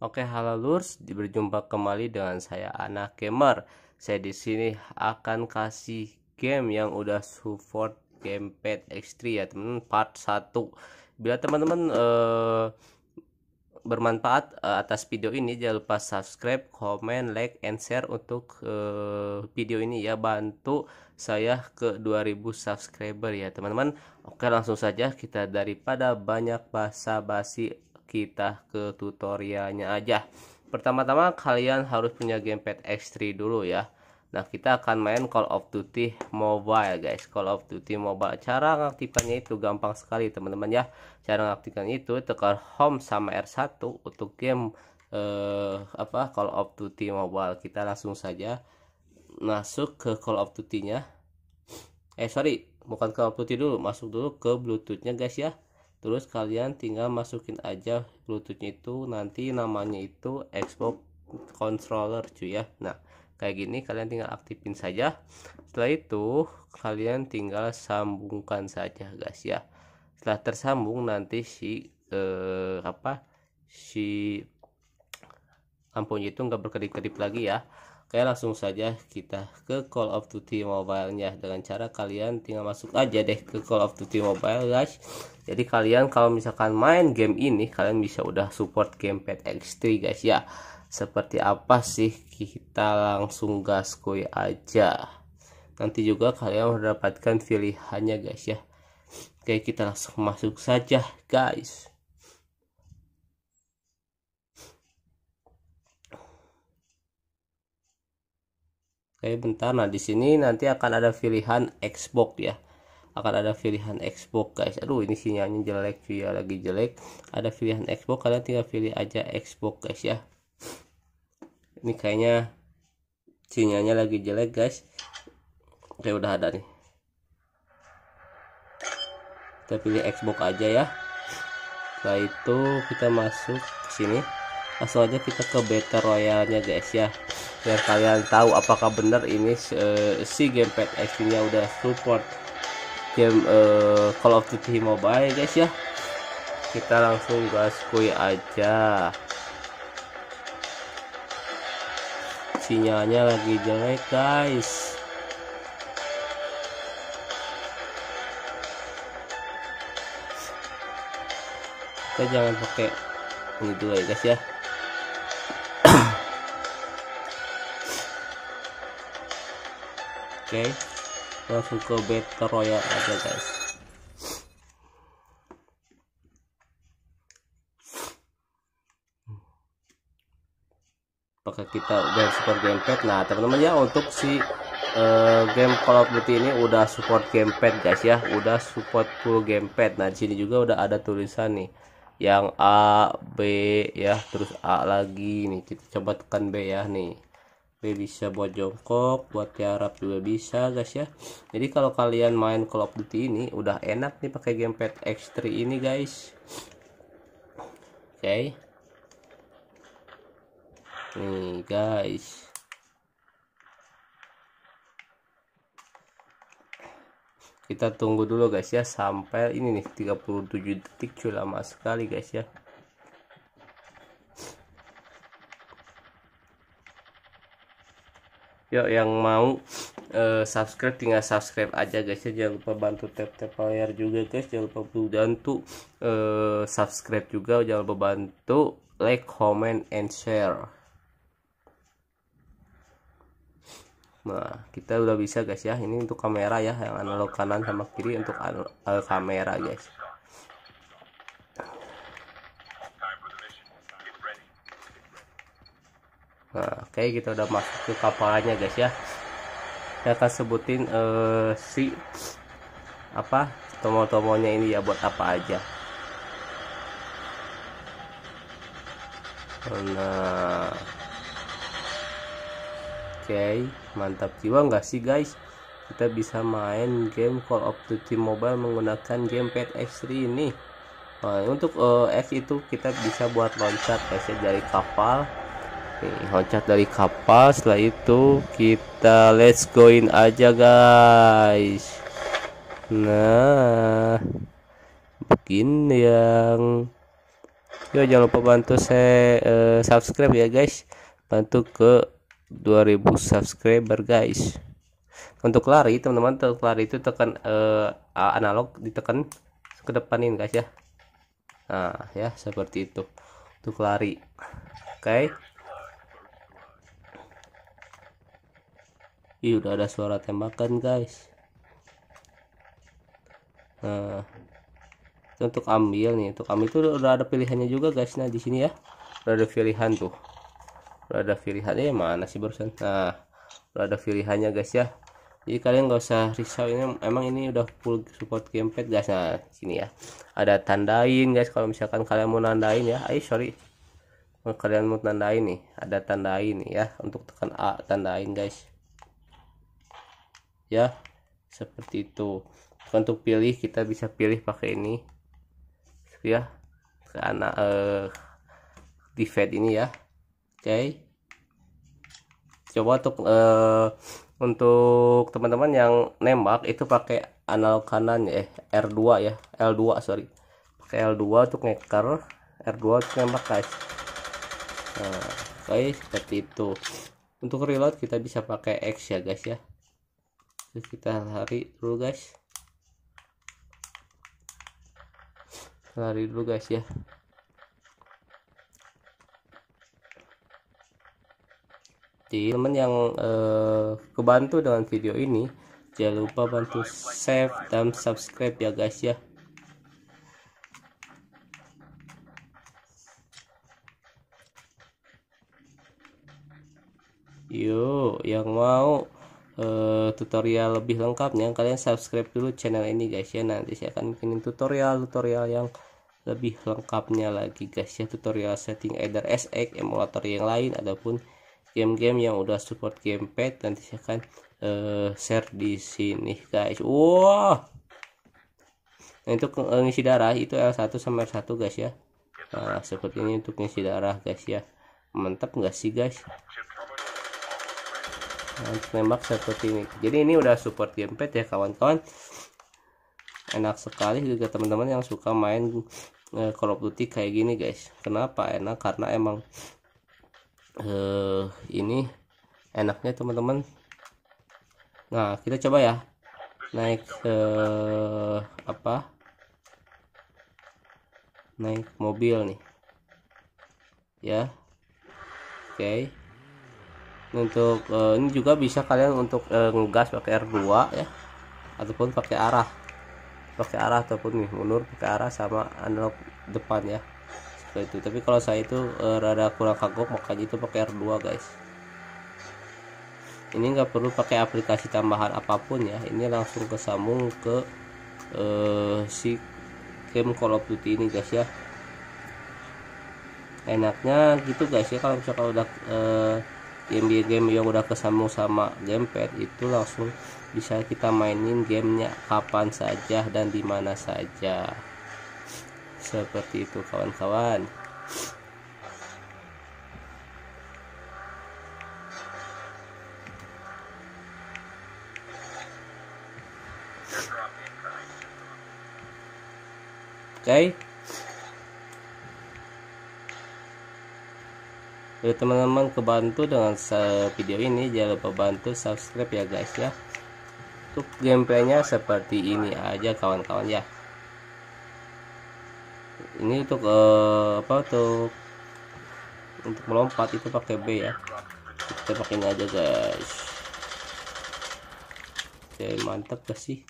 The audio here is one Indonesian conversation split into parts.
Oke, halo Lurs, berjumpa kembali dengan saya Anak Gamer. Saya di sini akan kasih game yang udah support gamepad X3 ya, teman part 1. Bila teman-teman eh, bermanfaat eh, atas video ini, jangan lupa subscribe, comment, like, and share untuk eh, video ini ya, bantu saya ke 2000 subscriber ya, teman-teman. Oke, langsung saja kita daripada banyak basa-basi kita ke tutorialnya aja pertama-tama kalian harus punya gamepad X3 dulu ya Nah kita akan main Call of Duty Mobile guys Call of Duty Mobile Cara mengaktifkannya itu gampang sekali teman-teman ya Cara mengaktifkan itu tekan home sama R1 Untuk game eh, apa Call of Duty Mobile Kita langsung saja masuk ke Call of Duty nya Eh sorry bukan Call of Duty dulu Masuk dulu ke Bluetooth nya guys ya terus kalian tinggal masukin aja bluetoothnya itu nanti namanya itu Xbox controller cuy ya nah kayak gini kalian tinggal aktifin saja setelah itu kalian tinggal sambungkan saja guys ya setelah tersambung nanti si eh, apa si lampunya itu nggak berkedip-kedip lagi ya oke langsung saja kita ke Call of Duty Mobile nya dengan cara kalian tinggal masuk aja deh ke Call of Duty Mobile guys jadi kalian kalau misalkan main game ini kalian bisa udah support gamepad X3 guys ya seperti apa sih kita langsung gas gaskoy aja nanti juga kalian mendapatkan pilihannya guys ya oke kita langsung masuk saja guys Oke, bentar. Nah, di sini nanti akan ada pilihan Xbox ya. Akan ada pilihan Xbox, guys. Aduh, ini sinyalnya jelek via lagi jelek. Ada pilihan Xbox, kalian tinggal pilih aja Xbox, guys ya. Ini kayaknya sinyalnya lagi jelek, guys. Oke, udah ada nih. Kita pilih Xbox aja ya. Setelah itu kita masuk ke sini. Langsung aja kita ke battle Royale-nya, guys ya biar ya, kalian tahu apakah benar ini uh, si gamepad XP nya udah support game uh, Call of Duty Mobile ya guys ya kita langsung gas kuy aja sinyalnya lagi jelek guys kita jangan pakai ini dulu ya guys ya okay. langsung ke battle royale aja guys apakah kita udah support gamepad nah teman-teman ya untuk si uh, game Call of Duty ini udah support gamepad guys ya udah support full gamepad nah di sini juga udah ada tulisan nih yang A B ya terus A lagi nih kita coba tekan B ya nih bisa buat jongkok buat tiarap juga bisa guys ya jadi kalau kalian main Call of Duty ini udah enak nih pakai gamepad X3 ini guys oke okay. nih guys kita tunggu dulu guys ya sampai ini nih 37 detik cuy lama sekali guys ya yuk yang mau uh, subscribe tinggal subscribe aja guys ya. jangan lupa bantu tap tap layar juga guys jangan lupa bantu uh, subscribe juga jangan lupa bantu like comment and share nah kita udah bisa guys ya ini untuk kamera ya yang analog kanan sama kiri untuk uh, kamera guys oke nah, okay, kita gitu, udah masuk ke kapalnya guys ya kita akan sebutin uh, si apa tombol-tombolnya ini ya buat apa aja nah oke okay, mantap jiwa nggak sih guys kita bisa main game Call of Duty Mobile menggunakan gamepad X3 ini nah, untuk uh, eh, X itu kita bisa buat loncat guys ya dari kapal Oke, loncat dari kapal. Setelah itu kita let's goin aja guys. Nah, begini yang Yo jangan lupa bantu saya uh, subscribe ya guys. Bantu ke 2000 subscriber guys. Untuk lari teman-teman, untuk lari itu tekan uh, analog ditekan ke depanin guys ya. Nah, ya seperti itu. Untuk lari. Oke. Okay. Ih udah ada suara tembakan guys Nah untuk ambil nih untuk ambil itu udah ada pilihannya juga guys nah di sini ya udah ada pilihan tuh udah ada pilihannya eh, mana sih barusan nah udah ada pilihannya guys ya jadi kalian nggak usah risau ini emang ini udah full support gamepad guys nah sini ya ada tandain guys kalau misalkan kalian mau nandain ya ay sorry kalian mau tandain nih ada tandain nih ya untuk tekan A tandain guys ya seperti itu untuk pilih kita bisa pilih pakai ini ya ke anak eh, di fade ini ya oke okay. coba untuk eh, untuk teman-teman yang nembak itu pakai analog kanan ya eh, R2 ya L2 sorry pakai L2 untuk ngeker R2 untuk nembak guys nah, oke okay, seperti itu untuk reload kita bisa pakai X ya guys ya Terus kita lari dulu guys. Lari dulu guys ya. Jadi teman yang eh, kebantu dengan video ini jangan lupa bantu save dan subscribe ya guys ya. Yuk, yang mau uh, tutorial lebih lengkapnya kalian subscribe dulu channel ini guys ya nanti saya akan bikinin tutorial tutorial yang lebih lengkapnya lagi guys ya tutorial setting either SX emulator yang lain ataupun game-game yang udah support gamepad nanti saya akan uh, share di sini guys wow nah itu eh, ngisi darah itu L1 sama R1 guys ya nah seperti ini untuk ngisi darah guys ya mantap nggak sih guys langsung nah, nembak seperti ini jadi ini udah support gamepad ya kawan-kawan enak sekali juga teman-teman yang suka main uh, Call of Duty kayak gini guys kenapa enak karena emang uh, ini enaknya teman-teman nah kita coba ya naik ke apa naik mobil nih ya oke okay untuk uh, ini juga bisa kalian untuk uh, ngegas pakai R2 ya ataupun pakai arah pakai arah ataupun nih mundur pakai arah sama analog depan ya seperti itu tapi kalau saya itu uh, rada kurang kagok makanya itu pakai R2 guys ini nggak perlu pakai aplikasi tambahan apapun ya ini langsung kesambung ke uh, si game Call of Duty ini guys ya enaknya gitu guys ya kalau misalkan udah uh, game game yang udah kesambung sama gamepad itu langsung bisa kita mainin gamenya kapan saja dan di mana saja seperti itu kawan-kawan oke okay. Jadi teman-teman kebantu dengan video ini jangan lupa bantu subscribe ya guys ya. Untuk gameplaynya seperti ini aja kawan-kawan ya. Ini untuk uh, apa tuh untuk melompat itu pakai B ya. Kita pakai ini aja guys. Oke, mantap gak sih?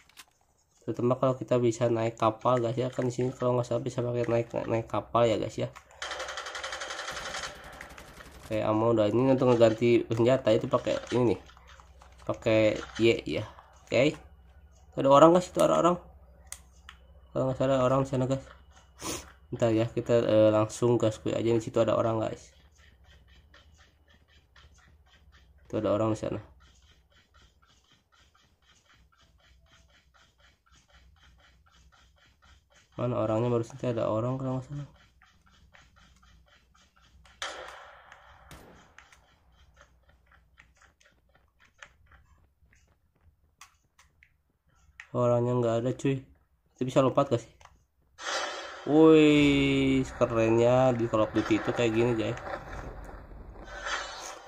terutama kalau kita bisa naik kapal guys ya kan di sini kalau nggak salah bisa pakai naik naik kapal ya guys ya pakai ammo dah ini untuk mengganti senjata itu pakai ini nih pakai Y ya oke ada orang guys itu ada orang kalau nggak salah orang sana guys ntar ya kita eh, langsung gas gue aja di situ ada orang guys itu ada orang di sana mana orangnya baru saja ada orang kalau nggak salah orangnya nggak ada cuy itu bisa lompat gak sih wih kerennya di Call of Duty itu kayak gini guys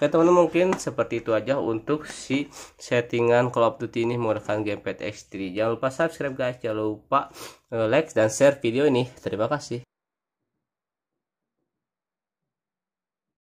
Oke teman-teman mungkin seperti itu aja untuk si settingan Call of Duty ini menggunakan gamepad X3. Jangan lupa subscribe guys, jangan lupa eh, like dan share video ini. Terima kasih.